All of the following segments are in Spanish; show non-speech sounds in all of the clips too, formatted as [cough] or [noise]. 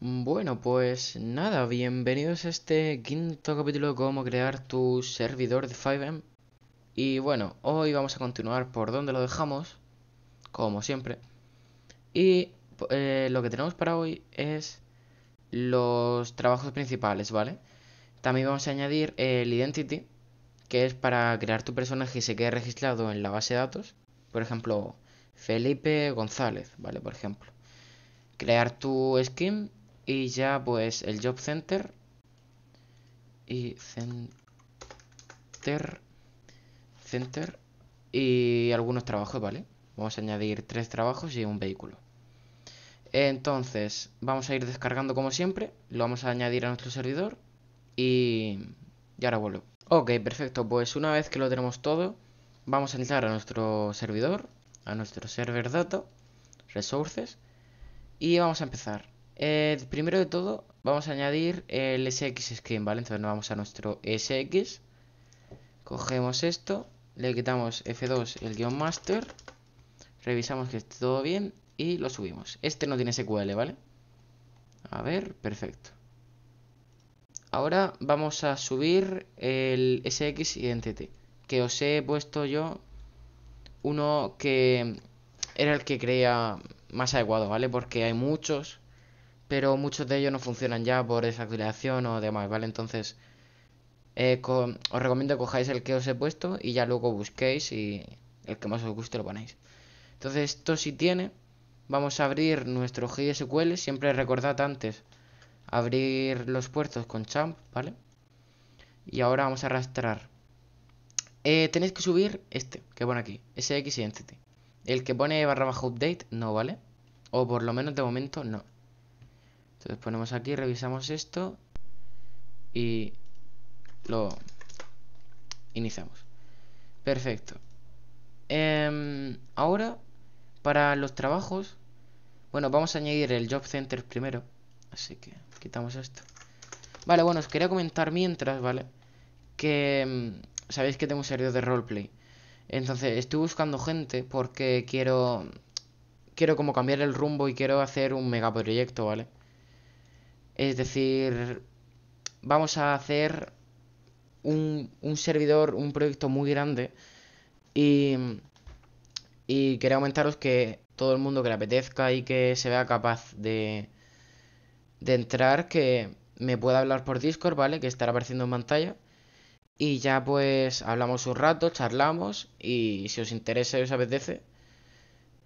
Bueno, pues nada, bienvenidos a este quinto capítulo de cómo crear tu servidor de 5M. Y bueno, hoy vamos a continuar por donde lo dejamos, como siempre. Y eh, lo que tenemos para hoy es los trabajos principales, ¿vale? También vamos a añadir el Identity, que es para crear tu personaje y se quede registrado en la base de datos. Por ejemplo, Felipe González, ¿vale? Por ejemplo. Crear tu skin y ya pues el Job Center. Y Center. Center. Y algunos trabajos, ¿vale? Vamos a añadir tres trabajos y un vehículo. Entonces, vamos a ir descargando como siempre. Lo vamos a añadir a nuestro servidor. Y, ahora vuelvo. Ok, perfecto. Pues una vez que lo tenemos todo, vamos a entrar a nuestro servidor, a nuestro server data, resources. Y vamos a empezar. Eh, primero de todo, vamos a añadir el SX Screen, ¿vale? Entonces nos vamos a nuestro SX. Cogemos esto, le quitamos F2 el guión master. Revisamos que esté todo bien y lo subimos. Este no tiene SQL, ¿vale? A ver, perfecto. Ahora vamos a subir el SX Identity, que os he puesto yo uno que era el que creía más adecuado, ¿vale? Porque hay muchos pero muchos de ellos no funcionan ya por desactivación o demás, ¿vale? Entonces, eh, os recomiendo que cojáis el que os he puesto y ya luego busquéis y el que más os guste lo ponéis. Entonces, esto sí tiene. Vamos a abrir nuestro GSQL. Siempre recordad antes abrir los puertos con champ, ¿vale? Y ahora vamos a arrastrar. Eh, tenéis que subir este que pone aquí, SX Identity. El que pone barra bajo update, no, ¿vale? O por lo menos de momento no. Entonces ponemos aquí, revisamos esto y lo iniciamos. Perfecto. Em, ahora, para los trabajos, bueno, vamos a añadir el Job Center primero. Así que quitamos esto. Vale, bueno, os quería comentar mientras, ¿vale? Que em, sabéis que tengo un servidor de roleplay. Entonces, estoy buscando gente porque quiero quiero como cambiar el rumbo y quiero hacer un megaproyecto, ¿vale? Es decir, vamos a hacer un, servidor, un proyecto muy grande y, quería aumentaros que todo el mundo que le apetezca y que se vea capaz de, entrar, que me pueda hablar por Discord, ¿vale? Que estará apareciendo en pantalla. Y ya pues hablamos un rato, charlamos y si os interesa y os apetece,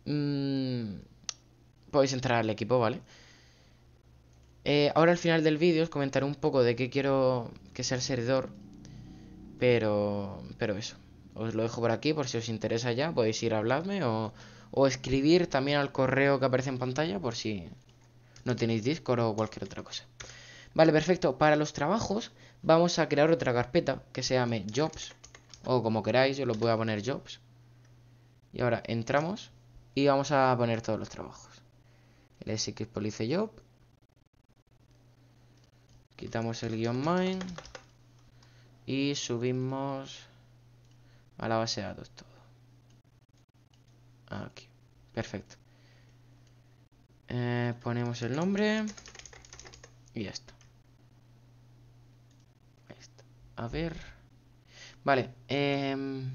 mm, podéis entrar al equipo, ¿vale? Eh, ahora al final del vídeo os comentaré un poco de qué quiero que sea el servidor. Pero, pero eso. Os lo dejo por aquí por si os interesa ya. Podéis ir a hablarme o, escribir también al correo que aparece en pantalla por si no tenéis Discord o cualquier otra cosa. Vale, perfecto. Para los trabajos vamos a crear otra carpeta que se llame Jobs. O como queráis, yo lo voy a poner Jobs. Y ahora entramos y vamos a poner todos los trabajos. El SX Police Job Quitamos el guión main. Y subimos a la base de datos todo. Aquí. Perfecto. Eh, ponemos el nombre. Y esto A ver. Vale. Em,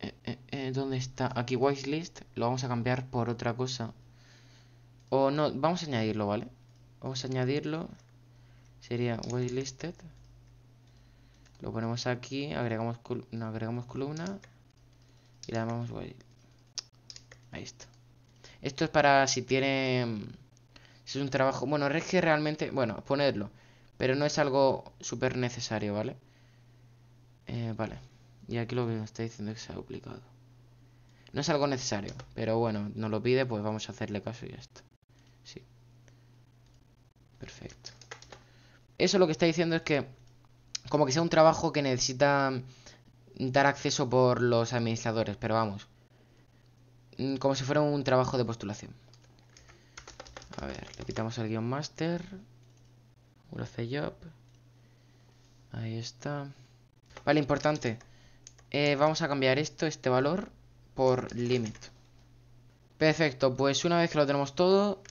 eh, eh, ¿Dónde está? Aquí whitelist. Lo vamos a cambiar por otra cosa. O no, vamos a añadirlo, ¿vale? Vamos a añadirlo. Sería waitlisted. Lo ponemos aquí, agregamos, no, agregamos columna y la llamamos wait. Ahí está. Esto es para si tiene... Si es un trabajo... Bueno, es que realmente... Bueno, ponerlo. Pero no es algo súper necesario, ¿vale? Eh, vale. Y aquí lo que me está diciendo es que se ha duplicado. No es algo necesario, pero bueno, nos lo pide, pues vamos a hacerle caso y ya está. Perfecto. Eso lo que está diciendo es que como que sea un trabajo que necesita dar acceso por los administradores, pero vamos. Mm, como si fuera un trabajo de postulación. A ver, le quitamos el guión master. job. Ahí está. Vale, importante. Eh, vamos a cambiar esto, este valor, por limit. Perfecto, pues una vez que lo tenemos todo,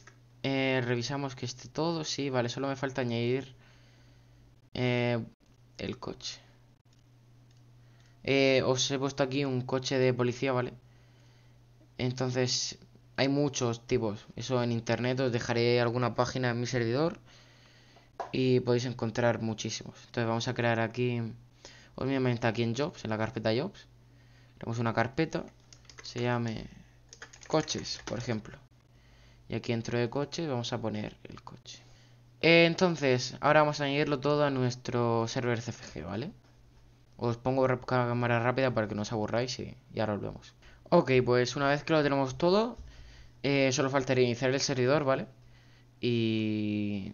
eh, revisamos que esté todo. Sí, vale, solo me falta añadir eh, el coche. Eh, os he puesto aquí un coche de policía, ¿vale? Entonces, hay muchos tipos. Eso en internet os dejaré alguna página en mi servidor y podéis encontrar muchísimos. Entonces vamos a crear aquí, obviamente aquí en Jobs, en la carpeta Jobs. Tenemos una carpeta, se llame coches, por ejemplo. Y aquí dentro de coche vamos a poner el coche. Eh, entonces, ahora vamos a añadirlo todo a nuestro server CFG, ¿vale? Os pongo cámara rápida para que no os aburráis y, ya volvemos. Ok, pues una vez que lo tenemos todo, eh, solo faltaría iniciar el servidor, ¿vale? Y...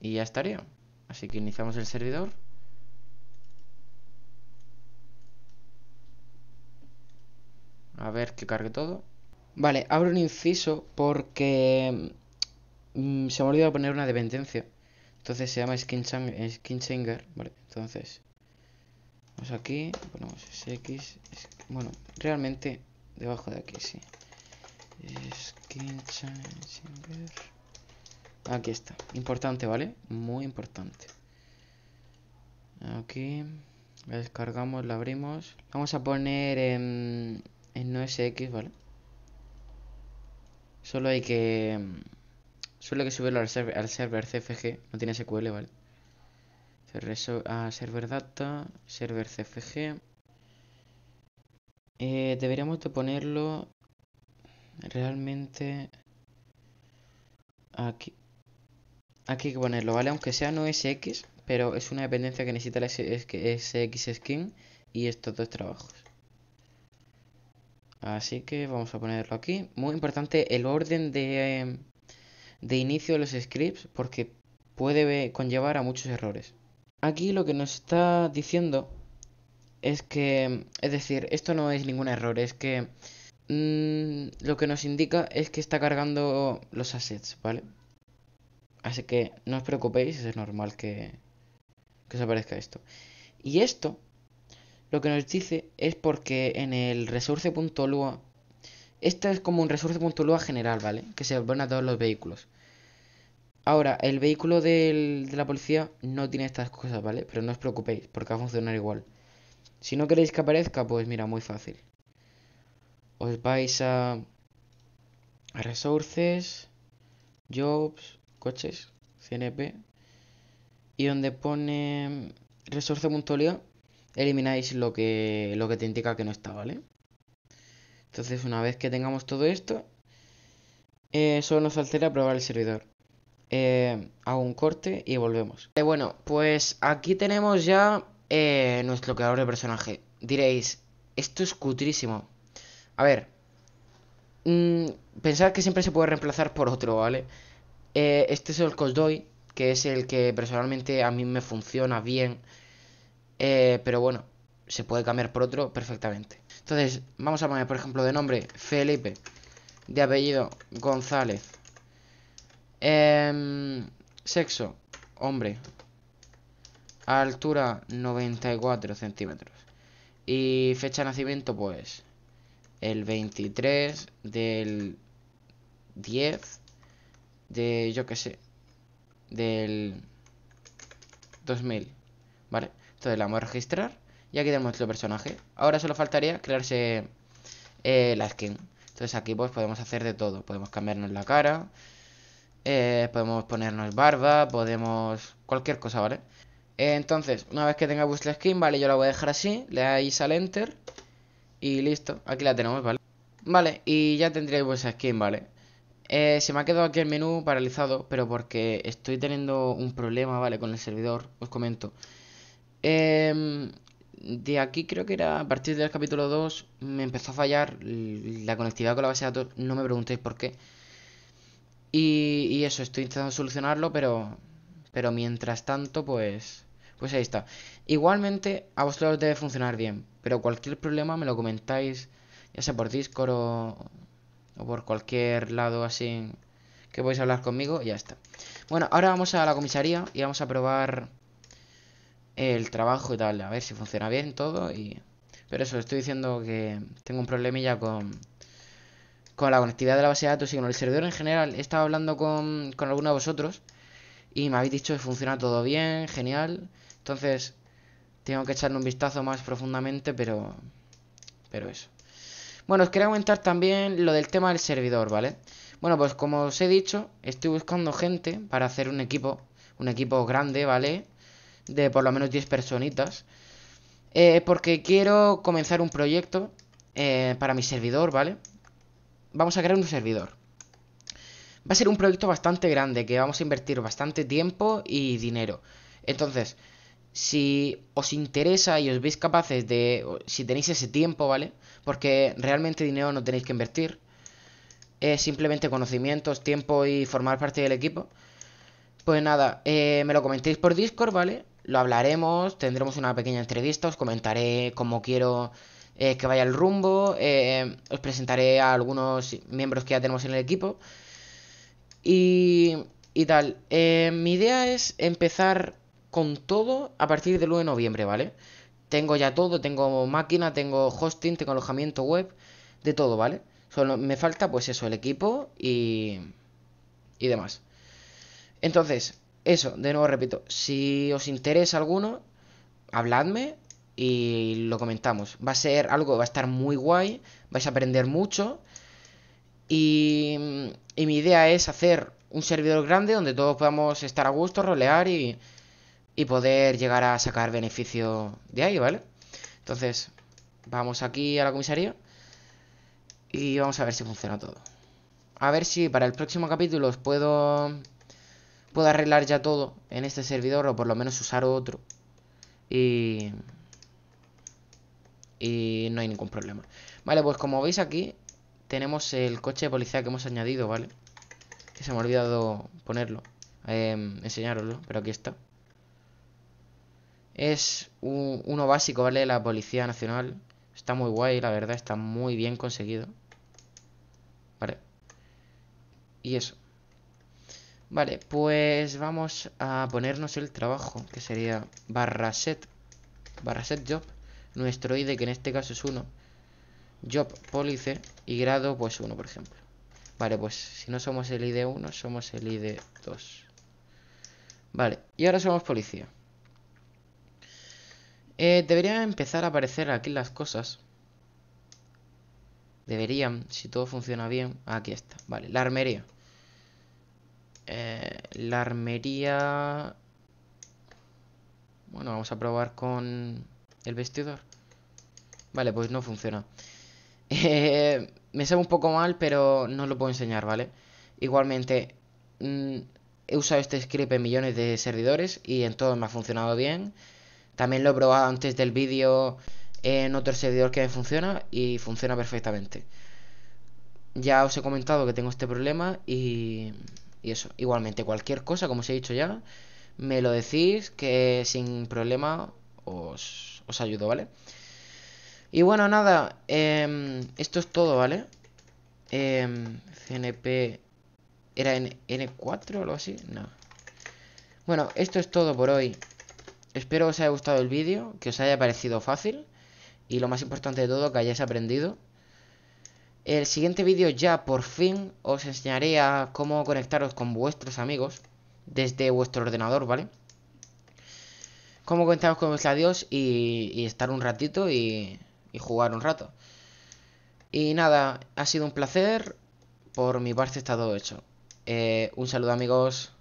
Y ya estaría. Así que iniciamos el servidor. A ver que cargue todo. Vale, abro un inciso porque mm, se me ha olvidado poner una dependencia. Entonces se llama skin, skin Vale, entonces vamos aquí, ponemos SX. Bueno, realmente debajo de aquí, sí. Skin changer Aquí está, importante, ¿vale? Muy importante. Aquí la descargamos, la abrimos. Vamos a poner en, en no SX, ¿vale? Solo hay que... Mm, solo hay que subirlo al server, CFG. No tiene SQL, ¿vale? A server data, server CFG. Eh, deberíamos de ponerlo realmente aquí. Aquí hay que ponerlo, ¿vale? Aunque sea no SX, pero es una dependencia que necesita la SX skin y estos dos trabajos. Así que vamos a ponerlo aquí. Muy importante el orden de, em, inicio de los scripts porque puede conllevar a muchos errores. Aquí lo que nos está diciendo es que, es decir, esto no es ningún error, es que mm, lo que nos indica es que está cargando los assets, ¿vale? Así que no os preocupéis, es normal que, que os aparezca esto. Y esto lo que nos dice es porque en el resource.lua, Esta es como un resource.lua general, ¿vale? Que se pone a todos los vehículos. Ahora, el vehículo de la policía no tiene estas cosas, ¿vale? Pero no os preocupéis, porque va a funcionar igual. Si no queréis que aparezca, pues mira, muy fácil. Os vais a, a Resources, Jobs, Coches, CNP. Y donde pone resource.lua, elimináis lo que, lo que te indica que no está, ¿vale? Entonces una vez que tengamos todo esto, eh, solo nos altera probar el servidor. Eh, hago un corte y volvemos. Eh, bueno, pues aquí tenemos ya nuestro creador de personaje. Diréis, esto es cutrísimo. A ver, mm, pensad que siempre se puede reemplazar por otro, ¿vale? este es el cosdoy que es el que personalmente a mí me funciona bien eh, pero bueno, se puede cambiar por otro perfectamente. Entonces, vamos a poner, por ejemplo, de nombre Felipe, de apellido González. Em, sexo, hombre. Altura 94 centímetros. Y fecha de nacimiento, pues, el 23 del 10 de, yo que sé, del 2000. Vale. Entonces le la vamos a registrar. Y aquí tenemos nuestro personaje. Ahora solo faltaría crearse eh, la skin. Entonces aquí pues podemos hacer de todo. Podemos cambiarnos la cara. Eh, podemos ponernos barba. Podemos... Cualquier cosa, ¿vale? entonces, una vez que tenga vuestra skin, ¿vale? Yo la voy a dejar así. Le dais al enter. Y listo. Aquí la tenemos, ¿vale? Vale, y ya tendréis vuestra skin, ¿vale? Eh, se me ha quedado aquí el menú paralizado, pero porque estoy teniendo un problema, ¿vale? Con el servidor, os comento. Em, de aquí creo que era a partir del capítulo 2 me empezó a fallar la conectividad con la base de datos, no me preguntéis por qué. Y, eso, estoy intentando solucionarlo, pero, pero mientras tanto, pues, pues ahí está. Igualmente, a vosotros debe funcionar bien, pero cualquier problema me lo comentáis, ya sea por Discord o, o por cualquier lado así que podéis hablar conmigo y ya está. Bueno, ahora vamos a la comisaría y vamos a probar el trabajo y tal, a ver si funciona bien todo y... Pero eso, estoy diciendo que tengo un problemilla con, con la conectividad de la base de datos y con el servidor en general. He estado hablando con, con alguno de vosotros y me habéis dicho que funciona todo bien, genial. Entonces, tengo que echarle un vistazo más profundamente, pero... Pero eso. Bueno, os quería comentar también lo del tema del servidor, ¿vale? Bueno, pues como os he dicho, estoy buscando gente para hacer un equipo, un equipo grande, ¿vale? de por lo menos 10 personitas. Eh, porque quiero comenzar un proyecto eh, para mi servidor, ¿vale? Vamos a crear un servidor. Va a ser un proyecto bastante grande, que vamos a invertir bastante tiempo y dinero. Entonces, si os interesa y os veis capaces de... Si tenéis ese tiempo, ¿vale? Porque realmente dinero no tenéis que invertir. Es eh, simplemente conocimientos, tiempo y formar parte del equipo. Pues nada, me lo comentéis por Discord, ¿vale? lo hablaremos, tendremos una pequeña entrevista, os comentaré cómo quiero eh, que vaya el rumbo, eh, os presentaré a algunos miembros que ya tenemos en el equipo y, y tal. Eh, mi idea es empezar con todo a partir del 1 de noviembre, ¿vale? Tengo ya todo, tengo máquina, tengo hosting, tengo alojamiento web, de todo, ¿vale? Solo me falta pues eso, el equipo y, y demás. Entonces, eso, de nuevo repito, si os interesa alguno, habladme y lo comentamos. Va a ser algo, va a estar muy guay, vais a aprender mucho. Y, y mi idea es hacer un servidor grande donde todos podamos estar a gusto, rolear y, y poder llegar a sacar beneficio de ahí, ¿vale? Entonces, vamos aquí a la comisaría y vamos a ver si funciona todo. A ver si para el próximo capítulo os puedo puedo arreglar ya todo en este servidor o por lo menos usar otro. Y... no hay ningún problema. Vale, pues como veis aquí tenemos el coche de policía que hemos añadido, ¿vale? Que se me ha olvidado ponerlo. Em, enseñaroslo, pero aquí está. Es uno básico, ¿vale? la Policía Nacional. Está muy guay, la verdad, está muy bien conseguido. Vale. Y eso. Vale, pues vamos a ponernos el trabajo, que sería barra set, barra set job, nuestro ID, que en este caso es 1, job police y grado pues 1, por ejemplo. Vale, pues si no somos el ID 1, somos el ID 2. Vale, y ahora somos policía. Eh, deberían empezar a aparecer aquí las cosas. Deberían, si todo funciona bien. Aquí está, vale, la armería. Eh, la armería... Bueno, vamos a probar con el vestidor. Vale, pues no funciona. [laughs] Eh, me sabe un poco mal, pero no lo puedo enseñar, ¿vale? Igualmente, mm, he usado este script en millones de servidores y en todos me ha funcionado bien. También lo he probado antes del vídeo en otro servidor que me funciona y funciona perfectamente. Ya os he comentado que tengo este problema y... Y eso, igualmente, cualquier cosa, como os he dicho ya, me lo decís que sin problema os, os ayudo, ¿vale? Y bueno, nada, em, esto es todo, ¿vale? Em, CNP... ¿Era N4 o algo así? No. Bueno, esto es todo por hoy. Espero os haya gustado el vídeo, que os haya parecido fácil y lo más importante de todo, que hayáis aprendido el siguiente vídeo ya por fin os enseñaré a cómo conectaros con vuestros amigos desde vuestro ordenador, ¿vale? Cómo conectaros con vuestro adiós y, estar un ratito y, jugar un rato. Y nada, ha sido un placer. Por mi parte está todo hecho. Eh, un saludo amigos.